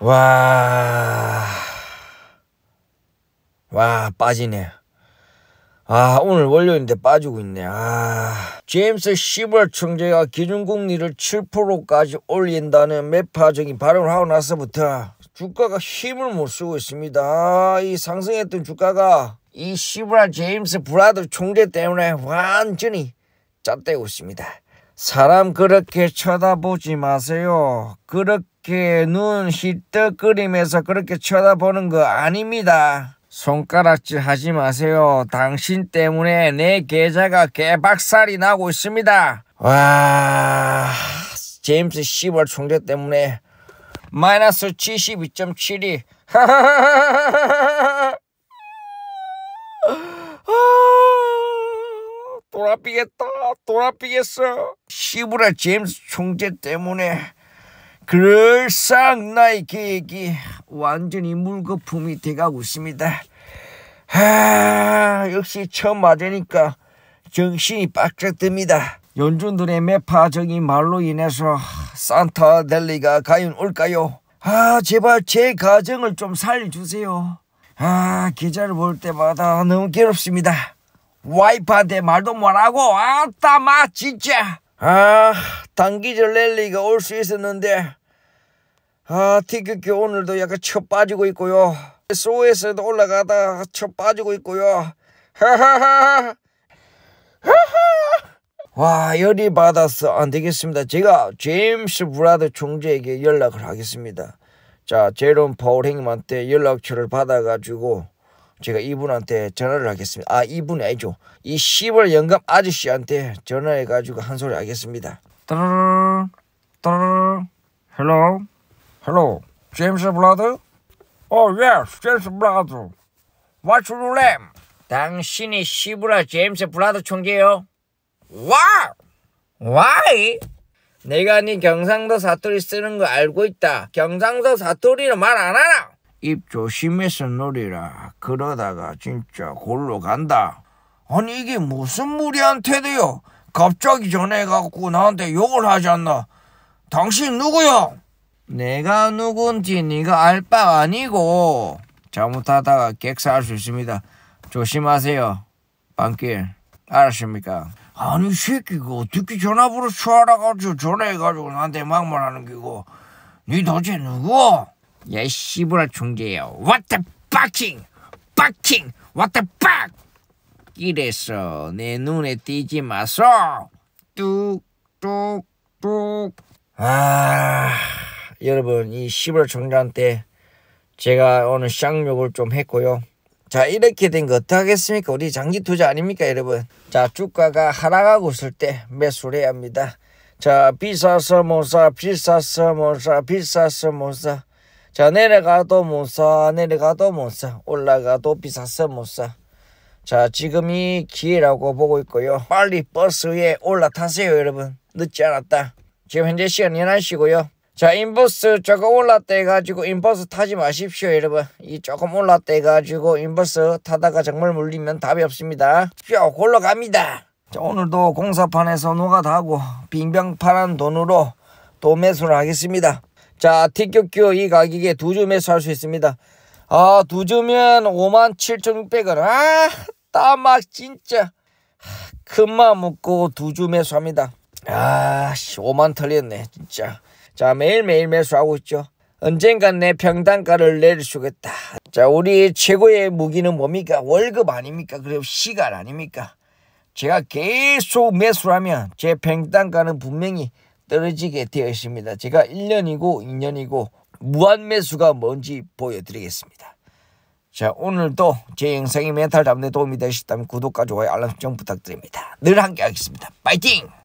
와, 와, 빠지네. 아, 오늘 월요일인데 빠지고 있네. 아, 제임스 시벌 총재가 기준금리를 7%까지 올린다는 매파적인 발언을 하고 나서부터 주가가 힘을 못 쓰고 있습니다. 아, 이 상승했던 주가가 이 시브라 제임스 브라더 총재 때문에 완전히 잣대고 있습니다. 사람 그렇게 쳐다보지 마세요. 그렇게 그렇게 눈 희뜩거림에서 그렇게 쳐다보는 거 아닙니다. 손가락질 하지 마세요. 당신 때문에 내 계좌가 개박살이 나고 있습니다. 와... 제임스 10월 총재 때문에 마이너스 72.72 아, 돌아삐겠다 돌아삐겠어 시부라 제임스 총재 때문에 글싹 나의 계획이 완전히 물거품이 돼가고 있습니다. 하, 역시 처음 맞으니까 정신이 빡짝 듭니다. 연준들의 매파적인 말로 인해서 산타델리가 과연 올까요? 아 제발 제 가정을 좀 살려주세요. 아 기자를 볼 때마다 너무 괴롭습니다. 와이프한테 말도 뭐라고 아따 마 진짜. 아 단기절 랠리가 올 수 있었는데 아 티격기 오늘도 약간 쳐 빠지고 있고요. SOS에도 올라가다 쳐 빠지고 있고요. 와 열이 받아서 안되겠습니다. 제가 제임스 브라더 총재에게 연락을 하겠습니다. 자 제롬 파울 행님한테 연락처를 받아가지고 제가 이분한테 전화를 하겠습니다. 아 이분이 아니죠. 이 시벌 영감 아저씨한테 전화해가지고 한 소리 하겠습니다. 따르르 따르르 Hello? Hello? James Blood? Oh yes, James Blood. What's your name? 당신이 시브라 제임스 브라더 총재요? Why? Why? 내가 네 경상도 사투리 쓰는 거 알고 있다. 경상도 사투리는말안 하나? 입 조심해서 놀이라. 그러다가 진짜 골로 간다. 아니 이게 무슨 무리한 태도요? 갑자기 전화해갖고 나한테 욕을 하지 않나? 당신 누구야? 내가 누군지 네가 알 바 아니고 잘못하다가 객사할 수 있습니다. 조심하세요. 방길 알았습니까? 아니 새끼가 어떻게 전화번호 하라가지고 전화해가지고 나한테 막말하는 기고 네 도대체 누구? 야 씨부라 중재야 What the fucking fucking What the fuck 길에서 내 눈에 띄지 마소. 뚝뚝뚝. 아, 여러분 이1 0월 정전 때 제가 오늘 쌍욕을 좀 했고요. 자 이렇게 된 거 어떡하겠습니까? 우리 장기 투자 아닙니까 여러분? 자 주가가 하락하고 있을 때 매수를 해야 합니다. 자 비싸서 못 사 비싸서 못 사 비싸서 못 사 자 내려가도 못 사 내려가도 못 사 올라가도 비싸서 못사 자, 지금이 기회라고 보고 있고요. 빨리 버스에 올라타세요, 여러분. 늦지 않았다. 지금 현재 시간 11시고요. 자, 인버스 조금 올랐다 가지고 인버스 타지 마십시오, 여러분. 이 조금 올랐다 가지고 인버스 타다가 정말 물리면 답이 없습니다. 뼈 골러갑니다. 자, 오늘도 공사판에서 노가다하고 빙병파란 돈으로 도 매수를 하겠습니다. 자, 티격큐 이 가격에 두주 매수할 수 있습니다. 아, 두 주면 57,600원. 아, 따막 진짜. 큰맘 먹고 두 주 매수합니다. 아, 씨, 5만 털렸네, 진짜. 자, 매일매일 매수하고 있죠. 언젠간 내 평단가를 내릴 수 있겠다. 자, 우리 최고의 무기는 뭡니까? 월급 아닙니까? 그리고 시간 아닙니까? 제가 계속 매수하면 를제 평단가는 분명히 떨어지게 되어 있습니다. 제가 1년이고 2년이고 무한매수가 뭔지 보여드리겠습니다. 자 오늘도 제 영상이 멘탈 잡는 데 도움이 되셨다면 구독과 좋아요 알람 설정 부탁드립니다. 늘 함께하겠습니다. 파이팅!